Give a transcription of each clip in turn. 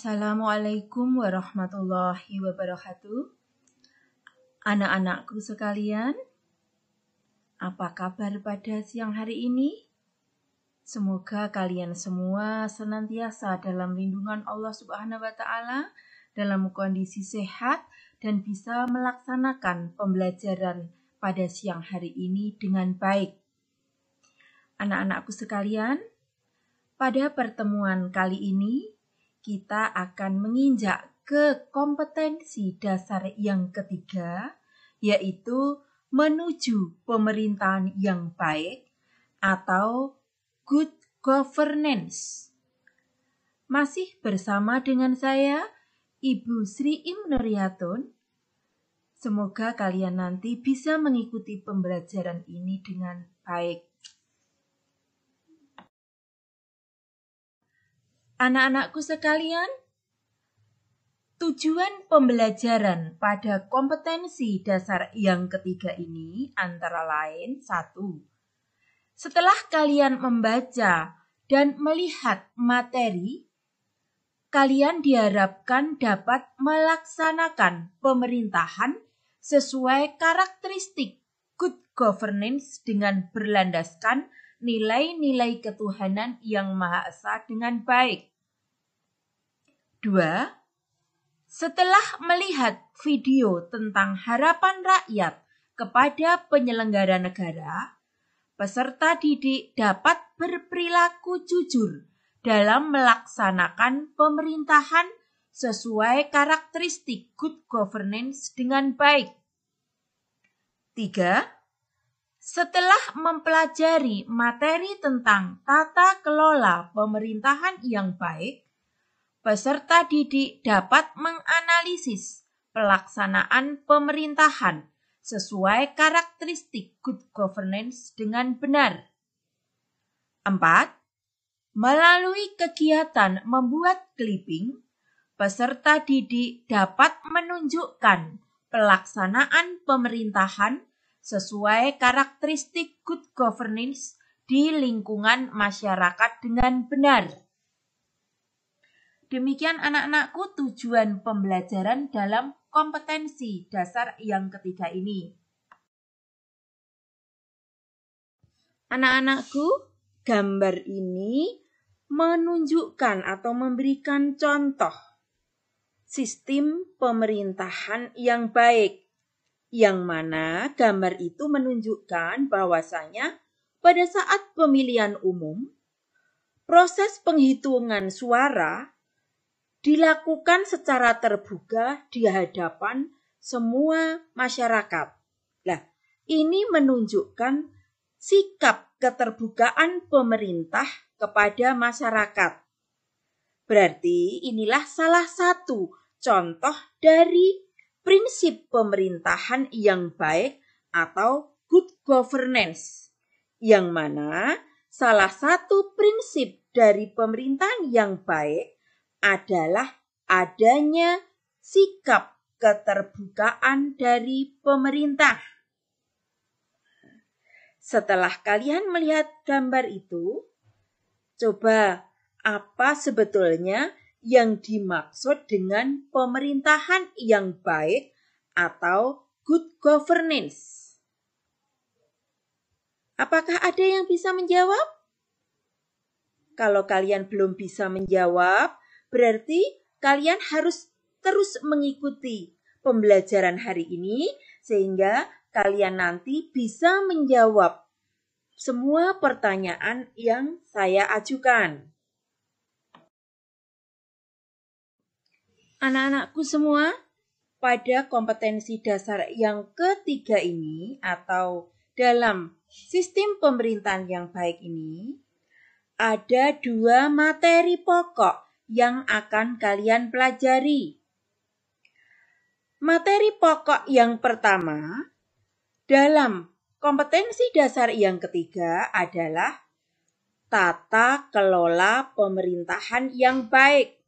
Assalamualaikum warahmatullahi wabarakatuh. Anak-anakku sekalian, apa kabar pada siang hari ini? Semoga kalian semua senantiasa dalam lindungan Allah Subhanahu wa taala dalam kondisi sehat dan bisa melaksanakan pembelajaran pada siang hari ini dengan baik. Anak-anakku sekalian, pada pertemuan kali ini kita akan menginjak ke kompetensi dasar yang ketiga, yaitu menuju pemerintahan yang baik atau good governance. Masih bersama dengan saya, Ibu Sri Imneriatun. Semoga kalian nanti bisa mengikuti pembelajaran ini dengan baik. Anak-anakku sekalian, tujuan pembelajaran pada kompetensi dasar yang ketiga ini antara lain satu. Setelah kalian membaca dan melihat materi, kalian diharapkan dapat melaksanakan pemerintahan sesuai karakteristik good governance dengan berlandaskan nilai-nilai ketuhanan yang Maha Esa dengan baik 2. Setelah melihat video tentang harapan rakyat kepada penyelenggara negara, peserta didik dapat berperilaku jujur dalam melaksanakan pemerintahan sesuai karakteristik good governance dengan baik. 3. Setelah mempelajari materi tentang tata kelola pemerintahan yang baik, peserta didik dapat menganalisis pelaksanaan pemerintahan sesuai karakteristik good governance dengan benar. 4. Melalui kegiatan membuat clipping, peserta didik dapat menunjukkan pelaksanaan pemerintahan sesuai karakteristik good governance di lingkungan masyarakat dengan benar. Demikian anak-anakku tujuan pembelajaran dalam kompetensi dasar yang ketiga ini. Anak-anakku, gambar ini menunjukkan atau memberikan contoh sistem pemerintahan yang baik. Yang mana gambar itu menunjukkan bahwasanya pada saat pemilihan umum, proses penghitungan suara dilakukan secara terbuka di hadapan semua masyarakat. Nah, ini menunjukkan sikap keterbukaan pemerintah kepada masyarakat. Berarti inilah salah satu contoh dari prinsip pemerintahan yang baik atau good governance, yang mana salah satu prinsip dari pemerintahan yang baik adalah adanya sikap keterbukaan dari pemerintah. Setelah kalian melihat gambar itu, coba apa sebetulnya yang dimaksud dengan pemerintahan yang baik atau good governance? Apakah ada yang bisa menjawab? Kalau kalian belum bisa menjawab, Berarti kalian harus terus mengikuti pembelajaran hari ini sehingga kalian nanti bisa menjawab semua pertanyaan yang saya ajukan. Anak-anakku semua, pada kompetensi dasar yang ketiga ini atau dalam sistem pemerintahan yang baik ini, ada dua materi pokok yang akan kalian pelajari. Materi pokok yang pertama dalam kompetensi dasar yang ketiga adalah tata kelola pemerintahan yang baik.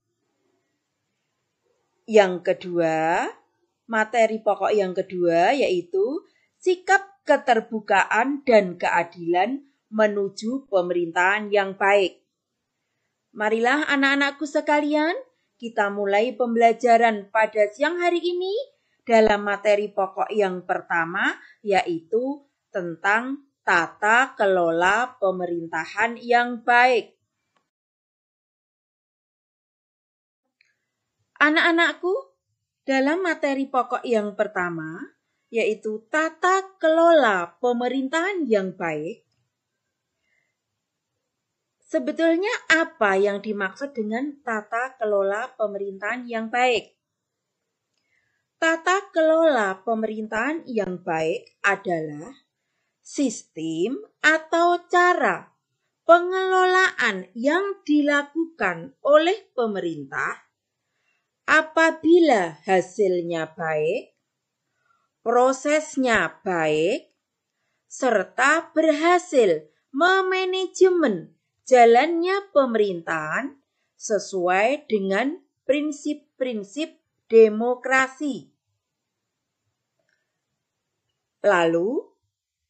Yang kedua, materi pokok yang kedua yaitu sikap keterbukaan dan keadilan menuju pemerintahan yang baik. Marilah anak-anakku sekalian, kita mulai pembelajaran pada siang hari ini dalam materi pokok yang pertama yaitu tentang tata kelola pemerintahan yang baik. Anak-anakku, dalam materi pokok yang pertama yaitu tata kelola pemerintahan yang baik, Sebetulnya apa yang dimaksud dengan tata kelola pemerintahan yang baik? Tata kelola pemerintahan yang baik adalah sistem atau cara pengelolaan yang dilakukan oleh pemerintah apabila hasilnya baik, prosesnya baik, serta berhasil memanajemen jalannya pemerintahan sesuai dengan prinsip-prinsip demokrasi. Lalu,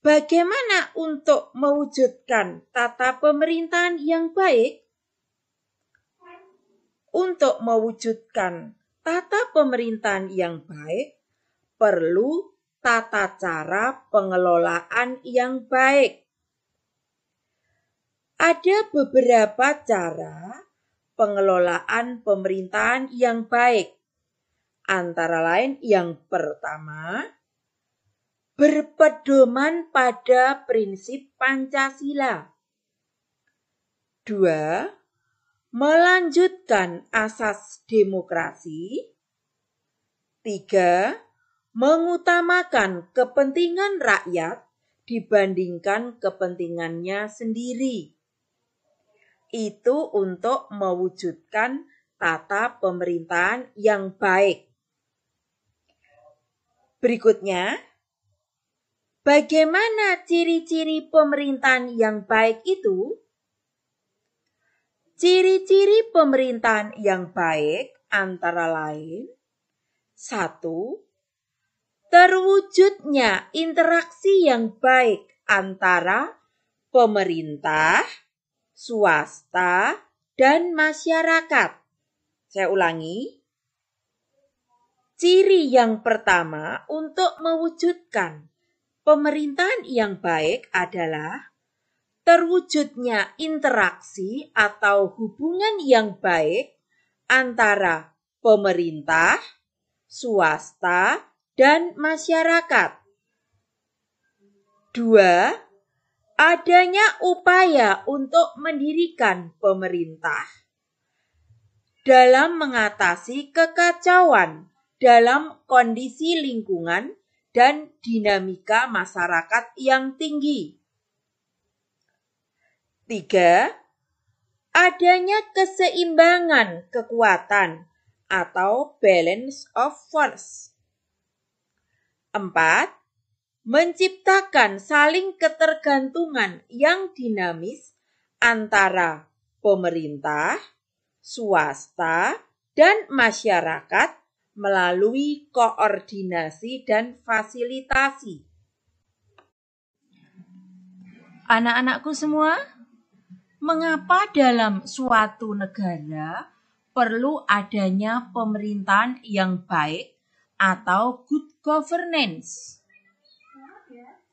bagaimana untuk mewujudkan tata pemerintahan yang baik? Untuk mewujudkan tata pemerintahan yang baik, perlu tata cara pengelolaan yang baik. Ada beberapa cara pengelolaan pemerintahan yang baik. Antara lain yang pertama, berpedoman pada prinsip Pancasila. Dua, melanjutkan asas demokrasi. Tiga, mengutamakan kepentingan rakyat dibandingkan kepentingannya sendiri itu untuk mewujudkan tata pemerintahan yang baik. Berikutnya, bagaimana ciri-ciri pemerintahan yang baik itu? Ciri-ciri pemerintahan yang baik antara lain satu, Terwujudnya interaksi yang baik antara pemerintah swasta, dan masyarakat. Saya ulangi, ciri yang pertama untuk mewujudkan pemerintahan yang baik adalah terwujudnya interaksi atau hubungan yang baik antara pemerintah, swasta, dan masyarakat. Dua, adanya upaya untuk mendirikan pemerintah dalam mengatasi kekacauan dalam kondisi lingkungan dan dinamika masyarakat yang tinggi. Tiga, Adanya keseimbangan kekuatan atau balance of force. Empat, menciptakan saling ketergantungan yang dinamis antara pemerintah, swasta, dan masyarakat melalui koordinasi dan fasilitasi. Anak-anakku semua, mengapa dalam suatu negara perlu adanya pemerintahan yang baik atau good governance?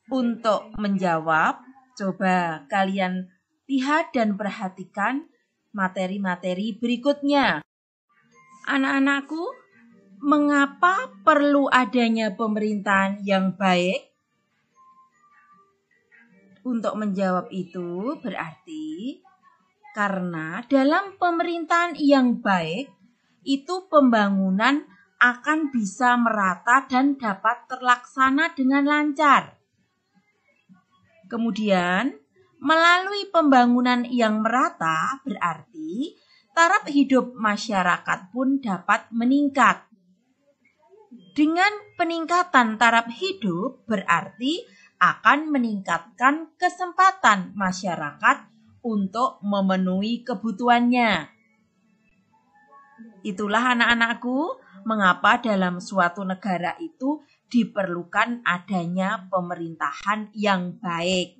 Untuk menjawab, coba kalian lihat dan perhatikan materi-materi berikutnya. Anak-anakku, mengapa perlu adanya pemerintahan yang baik? Untuk menjawab itu berarti karena dalam pemerintahan yang baik itu pembangunan akan bisa merata dan dapat terlaksana dengan lancar. Kemudian, melalui pembangunan yang merata berarti taraf hidup masyarakat pun dapat meningkat. Dengan peningkatan taraf hidup berarti akan meningkatkan kesempatan masyarakat untuk memenuhi kebutuhannya. Itulah anak-anakku, mengapa dalam suatu negara itu diperlukan adanya pemerintahan yang baik.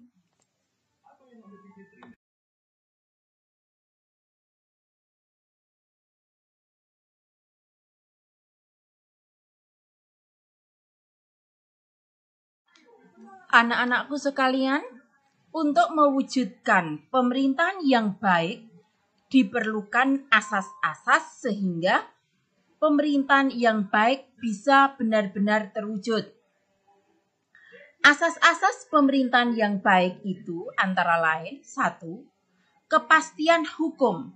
Anak-anakku sekalian, untuk mewujudkan pemerintahan yang baik diperlukan asas-asas sehingga pemerintahan yang baik bisa benar-benar terwujud. Asas-asas pemerintahan yang baik itu antara lain satu, kepastian hukum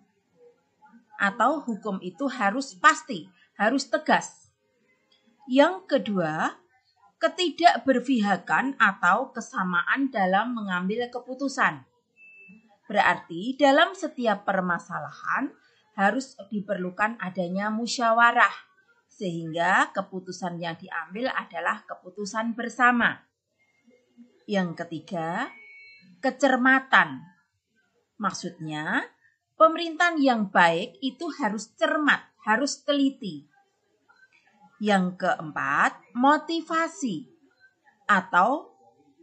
atau hukum itu harus pasti, harus tegas. Yang kedua, ketidakberpihakan atau kesamaan dalam mengambil keputusan. Berarti dalam setiap permasalahan harus diperlukan adanya musyawarah, sehingga keputusan yang diambil adalah keputusan bersama. Yang ketiga, kecermatan. Maksudnya, pemerintahan yang baik itu harus cermat, harus teliti. Yang keempat, motivasi atau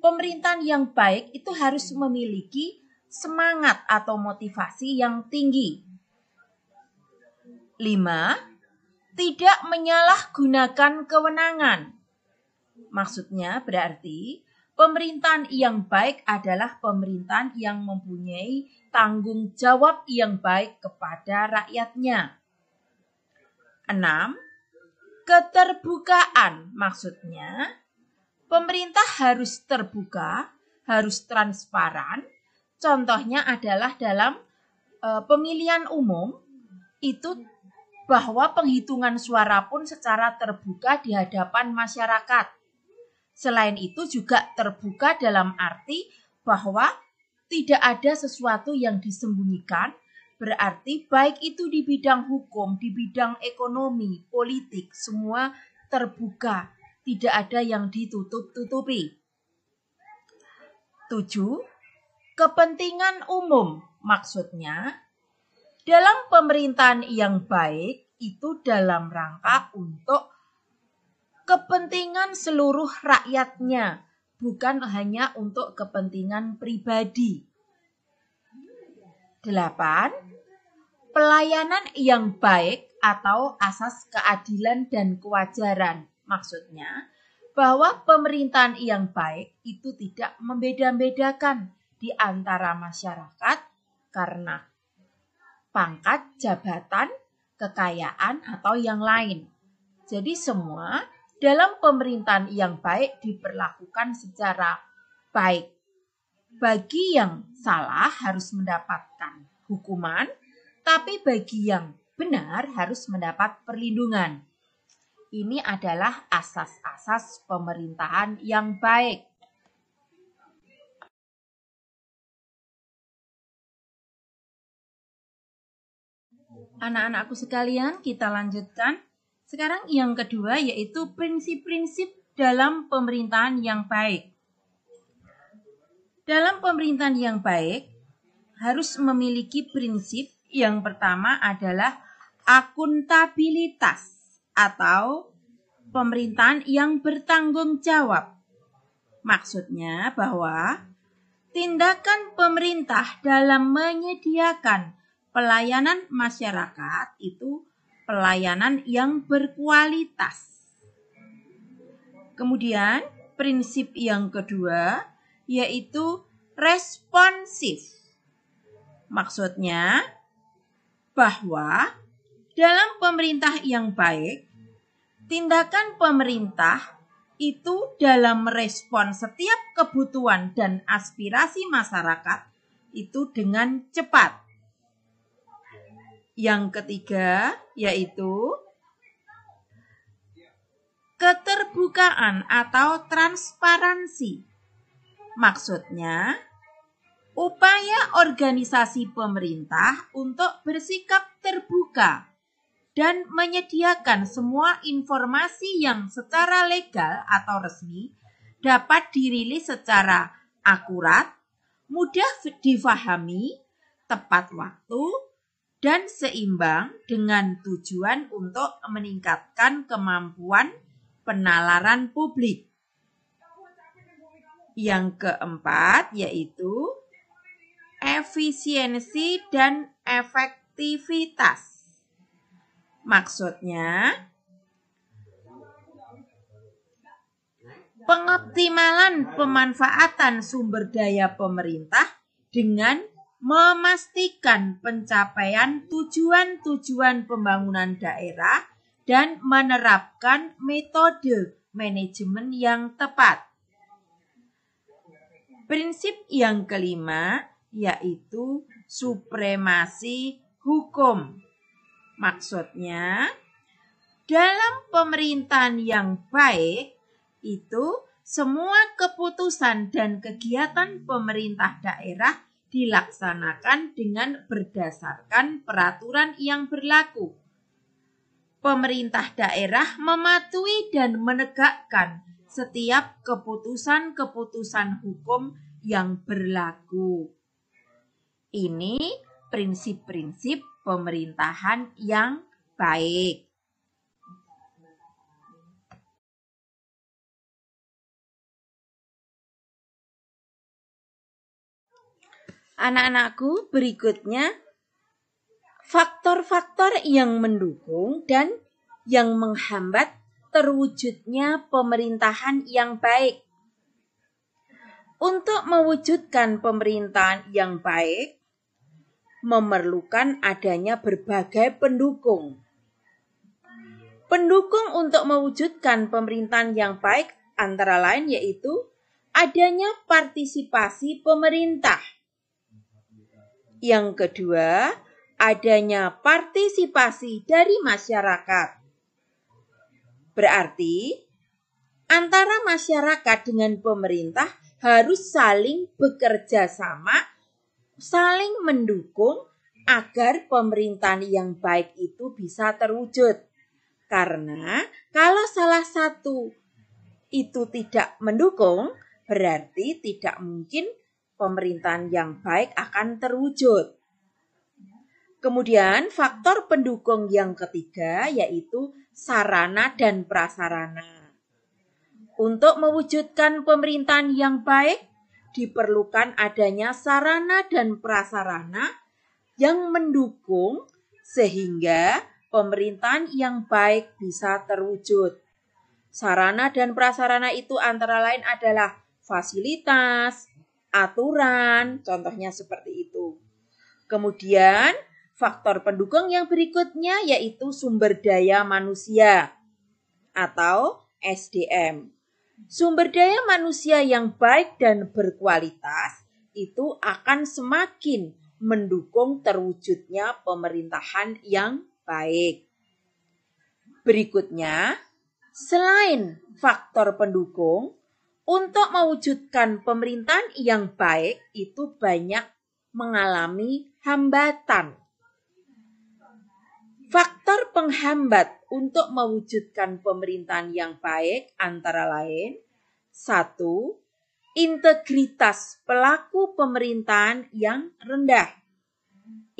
pemerintahan yang baik itu harus memiliki semangat atau motivasi yang tinggi. 5. Tidak menyalahgunakan kewenangan. Maksudnya berarti pemerintahan yang baik adalah pemerintahan yang mempunyai tanggung jawab yang baik kepada rakyatnya. 6. Keterbukaan maksudnya pemerintah harus terbuka, harus transparan. Contohnya adalah dalam e, pemilihan umum itu bahwa penghitungan suara pun secara terbuka di hadapan masyarakat. Selain itu juga terbuka dalam arti bahwa tidak ada sesuatu yang disembunyikan, berarti baik itu di bidang hukum, di bidang ekonomi, politik, semua terbuka, tidak ada yang ditutup-tutupi. 7. Kepentingan umum maksudnya dalam pemerintahan yang baik itu dalam rangka untuk kepentingan seluruh rakyatnya, bukan hanya untuk kepentingan pribadi. Delapan, pelayanan yang baik atau asas keadilan dan kewajaran. Maksudnya, bahwa pemerintahan yang baik itu tidak membeda-bedakan di antara masyarakat karena pangkat, jabatan, kekayaan, atau yang lain. Jadi semua dalam pemerintahan yang baik diperlakukan secara baik. Bagi yang salah harus mendapatkan hukuman, tapi bagi yang benar harus mendapat perlindungan. Ini adalah asas-asas pemerintahan yang baik. Anak-anakku sekalian, kita lanjutkan. Sekarang yang kedua yaitu prinsip-prinsip dalam pemerintahan yang baik. Dalam pemerintahan yang baik harus memiliki prinsip yang pertama adalah akuntabilitas atau pemerintahan yang bertanggung jawab. Maksudnya bahwa tindakan pemerintah dalam menyediakan Pelayanan masyarakat itu pelayanan yang berkualitas. Kemudian, prinsip yang kedua yaitu responsif. Maksudnya bahwa dalam pemerintah yang baik, tindakan pemerintah itu dalam merespon setiap kebutuhan dan aspirasi masyarakat itu dengan cepat yang ketiga yaitu keterbukaan atau transparansi. Maksudnya, upaya organisasi pemerintah untuk bersikap terbuka dan menyediakan semua informasi yang secara legal atau resmi dapat dirilis secara akurat, mudah difahami, tepat waktu, dan seimbang dengan tujuan untuk meningkatkan kemampuan penalaran publik. Yang keempat yaitu efisiensi dan efektivitas. Maksudnya, pengoptimalan pemanfaatan sumber daya pemerintah dengan memastikan pencapaian tujuan-tujuan pembangunan daerah dan menerapkan metode manajemen yang tepat. Prinsip yang kelima yaitu supremasi hukum. Maksudnya, dalam pemerintahan yang baik itu semua keputusan dan kegiatan pemerintah daerah dilaksanakan dengan berdasarkan peraturan yang berlaku. Pemerintah daerah mematuhi dan menegakkan setiap keputusan-keputusan hukum yang berlaku. Ini prinsip-prinsip pemerintahan yang baik. anak-anakku, berikutnya faktor-faktor yang mendukung dan yang menghambat terwujudnya pemerintahan yang baik. Untuk mewujudkan pemerintahan yang baik, memerlukan adanya berbagai pendukung. Pendukung untuk mewujudkan pemerintahan yang baik antara lain yaitu adanya partisipasi pemerintah yang kedua, adanya partisipasi dari masyarakat. Berarti, antara masyarakat dengan pemerintah harus saling bekerja sama, saling mendukung agar pemerintahan yang baik itu bisa terwujud. Karena kalau salah satu itu tidak mendukung, berarti tidak mungkin pemerintahan yang baik akan terwujud. Kemudian faktor pendukung yang ketiga yaitu sarana dan prasarana. Untuk mewujudkan pemerintahan yang baik diperlukan adanya sarana dan prasarana yang mendukung sehingga pemerintahan yang baik bisa terwujud. Sarana dan prasarana itu antara lain adalah fasilitas, aturan, contohnya seperti itu. Kemudian, faktor pendukung yang berikutnya yaitu sumber daya manusia atau SDM. Sumber daya manusia yang baik dan berkualitas itu akan semakin mendukung terwujudnya pemerintahan yang baik. Berikutnya, selain faktor pendukung, untuk mewujudkan pemerintahan yang baik itu banyak mengalami hambatan. Faktor penghambat untuk mewujudkan pemerintahan yang baik antara lain satu, integritas pelaku pemerintahan yang rendah.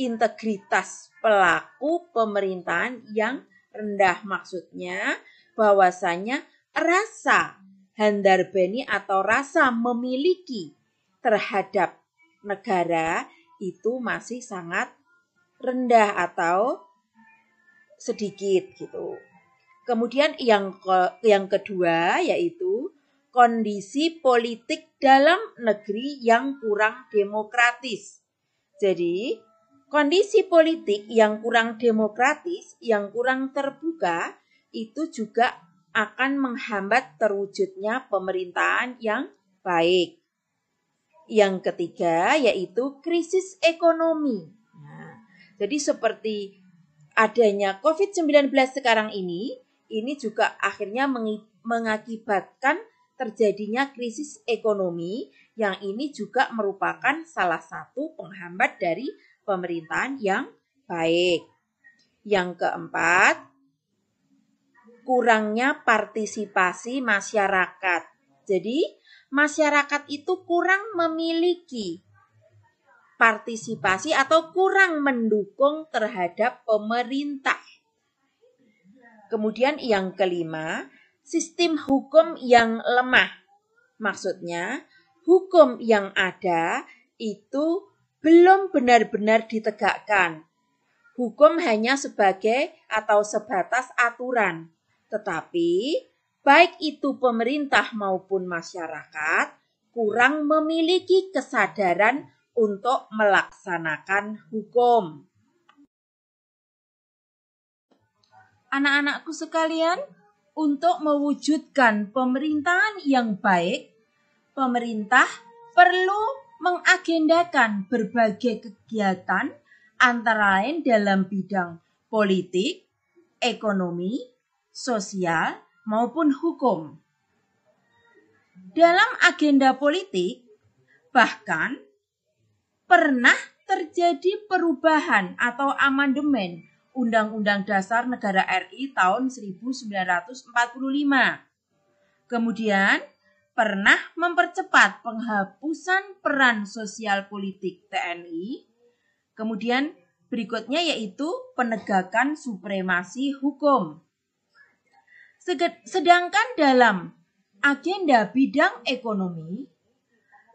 Integritas pelaku pemerintahan yang rendah maksudnya bahwasanya rasa handarbeni atau rasa memiliki terhadap negara itu masih sangat rendah atau sedikit gitu. Kemudian yang ke, yang kedua yaitu kondisi politik dalam negeri yang kurang demokratis. Jadi, kondisi politik yang kurang demokratis, yang kurang terbuka itu juga akan menghambat terwujudnya pemerintahan yang baik. Yang ketiga yaitu krisis ekonomi. Nah, jadi seperti adanya COVID-19 sekarang ini, ini juga akhirnya mengakibatkan terjadinya krisis ekonomi yang ini juga merupakan salah satu penghambat dari pemerintahan yang baik. Yang keempat, kurangnya partisipasi masyarakat. Jadi, masyarakat itu kurang memiliki partisipasi atau kurang mendukung terhadap pemerintah. Kemudian yang kelima, sistem hukum yang lemah. Maksudnya, hukum yang ada itu belum benar-benar ditegakkan. Hukum hanya sebagai atau sebatas aturan tetapi, baik itu pemerintah maupun masyarakat, kurang memiliki kesadaran untuk melaksanakan hukum. Anak-anakku sekalian, untuk mewujudkan pemerintahan yang baik, pemerintah perlu mengagendakan berbagai kegiatan antara lain dalam bidang politik, ekonomi, sosial, maupun hukum. Dalam agenda politik, bahkan pernah terjadi perubahan atau amandemen Undang-Undang Dasar Negara RI tahun 1945. Kemudian, pernah mempercepat penghapusan peran sosial politik TNI. Kemudian berikutnya yaitu penegakan supremasi hukum Sedangkan dalam agenda bidang ekonomi,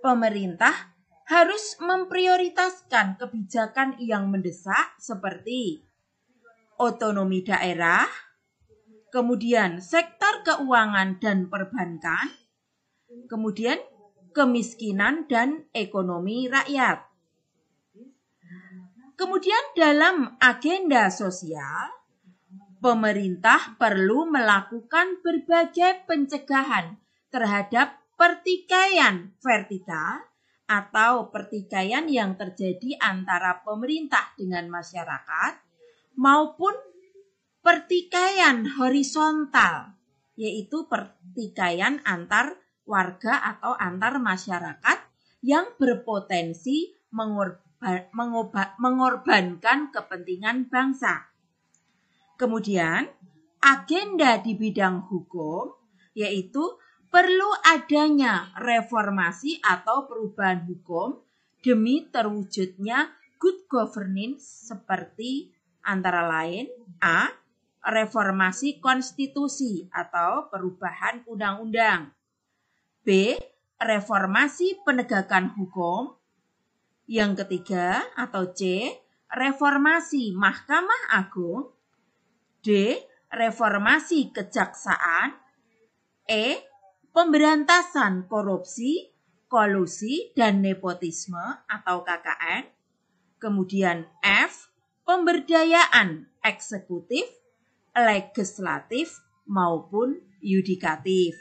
pemerintah harus memprioritaskan kebijakan yang mendesak seperti otonomi daerah, kemudian sektor keuangan dan perbankan, kemudian kemiskinan dan ekonomi rakyat. Kemudian dalam agenda sosial, pemerintah perlu melakukan berbagai pencegahan terhadap pertikaian vertikal atau pertikaian yang terjadi antara pemerintah dengan masyarakat maupun pertikaian horizontal yaitu pertikaian antar warga atau antar masyarakat yang berpotensi mengorbankan kepentingan bangsa Kemudian, agenda di bidang hukum yaitu perlu adanya reformasi atau perubahan hukum demi terwujudnya good governance seperti antara lain A. Reformasi konstitusi atau perubahan undang-undang B. Reformasi penegakan hukum Yang ketiga atau C. Reformasi Mahkamah Agung D. Reformasi kejaksaan E. Pemberantasan korupsi, kolusi, dan nepotisme atau KKN Kemudian F. Pemberdayaan eksekutif, legislatif, maupun yudikatif.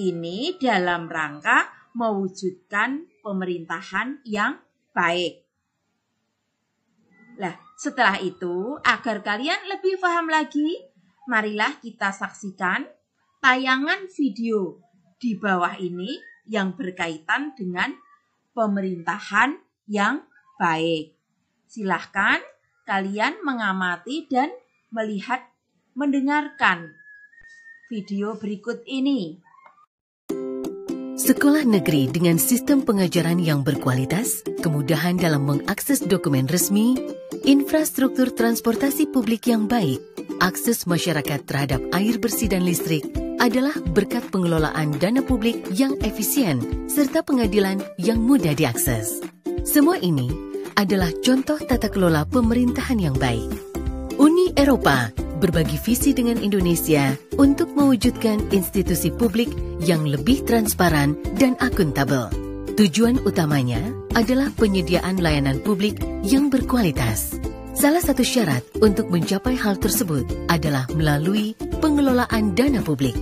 Ini dalam rangka mewujudkan pemerintahan yang baik. Lah, setelah itu, agar kalian lebih paham lagi, marilah kita saksikan tayangan video di bawah ini yang berkaitan dengan pemerintahan yang baik. Silahkan kalian mengamati dan melihat, mendengarkan video berikut ini. Sekolah negeri dengan sistem pengajaran yang berkualitas, kemudahan dalam mengakses dokumen resmi, infrastruktur transportasi publik yang baik, akses masyarakat terhadap air bersih dan listrik adalah berkat pengelolaan dana publik yang efisien serta pengadilan yang mudah diakses. Semua ini adalah contoh tata kelola pemerintahan yang baik. Uni Eropa berbagi visi dengan Indonesia untuk mewujudkan institusi publik yang lebih transparan dan akuntabel. Tujuan utamanya adalah penyediaan layanan publik yang berkualitas. Salah satu syarat untuk mencapai hal tersebut adalah melalui pengelolaan dana publik.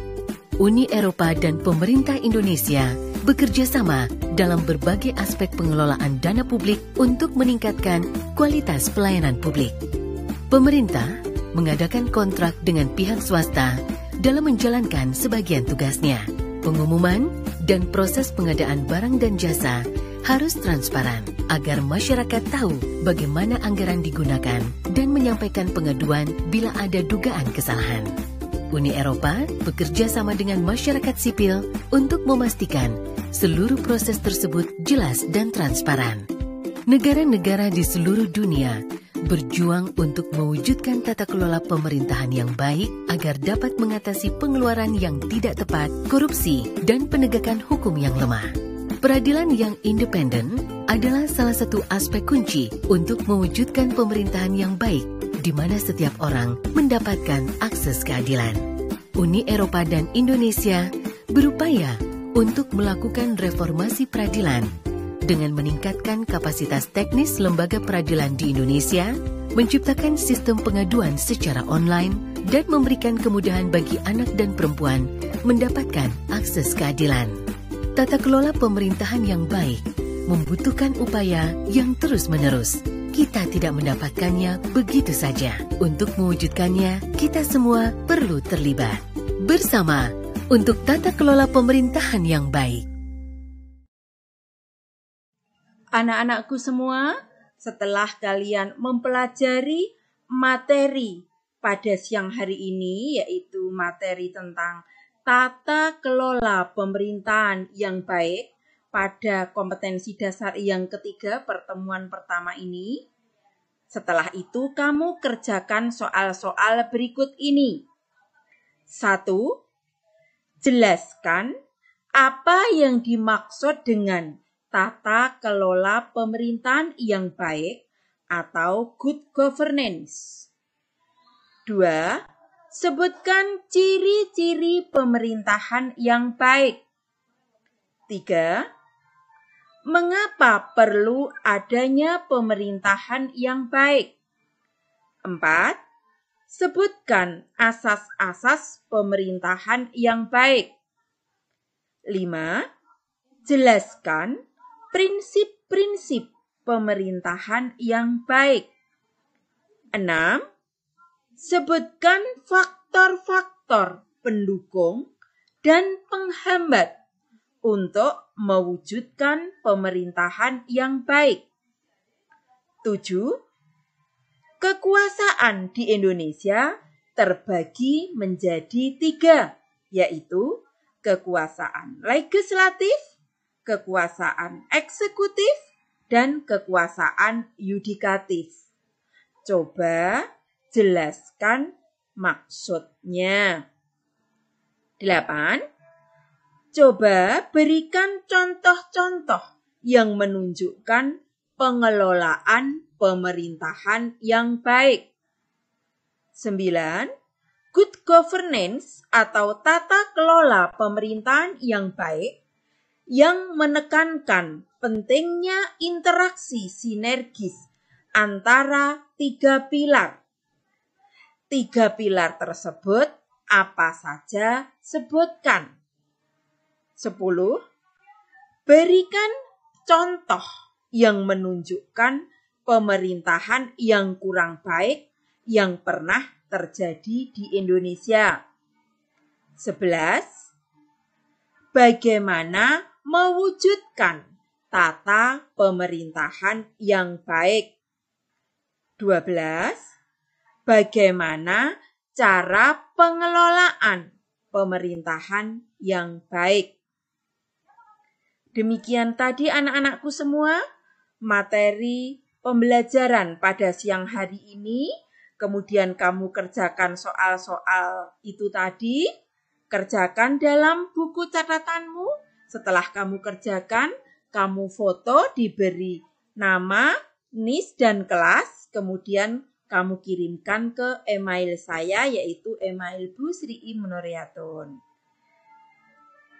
Uni Eropa dan pemerintah Indonesia bekerja sama dalam berbagai aspek pengelolaan dana publik untuk meningkatkan kualitas pelayanan publik. Pemerintah mengadakan kontrak dengan pihak swasta dalam menjalankan sebagian tugasnya. Pengumuman dan proses pengadaan barang dan jasa harus transparan agar masyarakat tahu bagaimana anggaran digunakan dan menyampaikan pengaduan bila ada dugaan kesalahan. Uni Eropa bekerja sama dengan masyarakat sipil untuk memastikan seluruh proses tersebut jelas dan transparan. Negara-negara di seluruh dunia berjuang untuk mewujudkan tata kelola pemerintahan yang baik agar dapat mengatasi pengeluaran yang tidak tepat, korupsi, dan penegakan hukum yang lemah. Peradilan yang independen adalah salah satu aspek kunci untuk mewujudkan pemerintahan yang baik, di mana setiap orang mendapatkan akses keadilan. Uni Eropa dan Indonesia berupaya untuk melakukan reformasi peradilan dengan meningkatkan kapasitas teknis lembaga peradilan di Indonesia, menciptakan sistem pengaduan secara online, dan memberikan kemudahan bagi anak dan perempuan mendapatkan akses keadilan. Tata kelola pemerintahan yang baik membutuhkan upaya yang terus-menerus. Kita tidak mendapatkannya begitu saja. Untuk mewujudkannya, kita semua perlu terlibat bersama untuk tata kelola pemerintahan yang baik anak-anakku semua, setelah kalian mempelajari materi pada siang hari ini, yaitu materi tentang tata kelola pemerintahan yang baik pada kompetensi dasar yang ketiga pertemuan pertama ini. Setelah itu, kamu kerjakan soal-soal berikut ini. Satu, Jelaskan apa yang dimaksud dengan tata kelola pemerintahan yang baik atau good governance. 2. Sebutkan ciri-ciri pemerintahan yang baik. 3. Mengapa perlu adanya pemerintahan yang baik? 4. Sebutkan asas-asas pemerintahan yang baik. 5. Jelaskan prinsip-prinsip pemerintahan yang baik. 6. Sebutkan faktor-faktor pendukung dan penghambat untuk mewujudkan pemerintahan yang baik. 7. Kekuasaan di Indonesia terbagi menjadi tiga, yaitu kekuasaan legislatif, kekuasaan eksekutif, dan kekuasaan yudikatif. Coba jelaskan maksudnya. 8. Coba berikan contoh-contoh yang menunjukkan pengelolaan pemerintahan yang baik. 9. Good governance atau tata kelola pemerintahan yang baik yang menekankan pentingnya interaksi sinergis antara tiga pilar. Tiga pilar tersebut apa saja sebutkan. sepuluh Berikan contoh yang menunjukkan pemerintahan yang kurang baik yang pernah terjadi di Indonesia. sebelas Bagaimana mewujudkan tata pemerintahan yang baik. 12. Bagaimana cara pengelolaan pemerintahan yang baik. Demikian tadi anak-anakku semua materi pembelajaran pada siang hari ini. Kemudian kamu kerjakan soal-soal itu tadi. Kerjakan dalam buku catatanmu setelah kamu kerjakan, kamu foto diberi nama, NIS, dan kelas. Kemudian kamu kirimkan ke email saya yaitu email Bu Sri Munoriatun.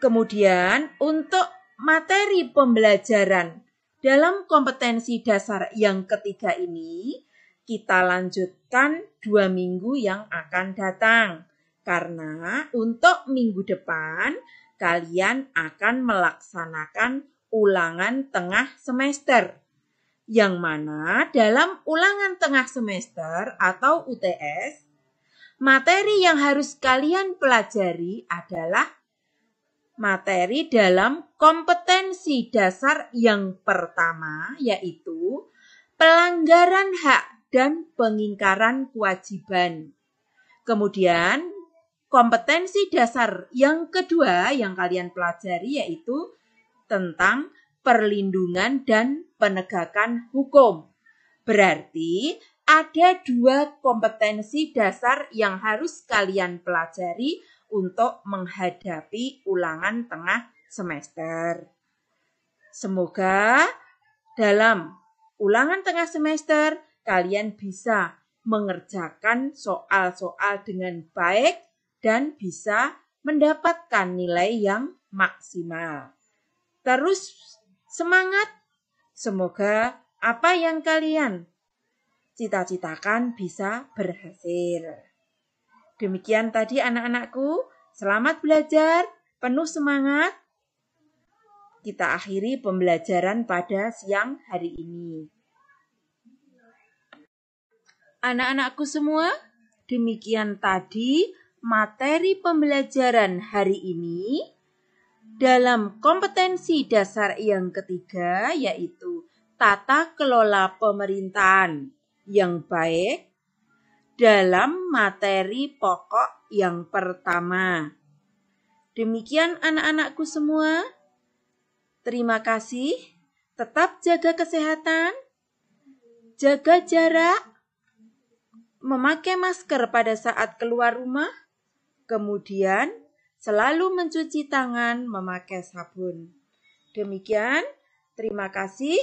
Kemudian untuk materi pembelajaran dalam kompetensi dasar yang ketiga ini kita lanjutkan dua minggu yang akan datang. Karena untuk minggu depan kalian akan melaksanakan ulangan tengah semester. Yang mana dalam ulangan tengah semester atau UTS, materi yang harus kalian pelajari adalah materi dalam kompetensi dasar yang pertama, yaitu pelanggaran hak dan pengingkaran kewajiban. Kemudian, Kompetensi dasar yang kedua yang kalian pelajari yaitu tentang perlindungan dan penegakan hukum. Berarti ada dua kompetensi dasar yang harus kalian pelajari untuk menghadapi ulangan tengah semester. Semoga dalam ulangan tengah semester kalian bisa mengerjakan soal-soal dengan baik dan bisa mendapatkan nilai yang maksimal. Terus semangat, semoga apa yang kalian cita-citakan bisa berhasil. Demikian tadi anak-anakku, selamat belajar, penuh semangat. Kita akhiri pembelajaran pada siang hari ini. Anak-anakku semua, demikian tadi materi pembelajaran hari ini dalam kompetensi dasar yang ketiga yaitu tata kelola pemerintahan yang baik dalam materi pokok yang pertama. Demikian anak-anakku semua. Terima kasih. Tetap jaga kesehatan, jaga jarak, memakai masker pada saat keluar rumah, Kemudian, selalu mencuci tangan memakai sabun. Demikian, terima kasih.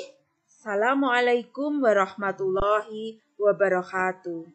Assalamualaikum warahmatullahi wabarakatuh.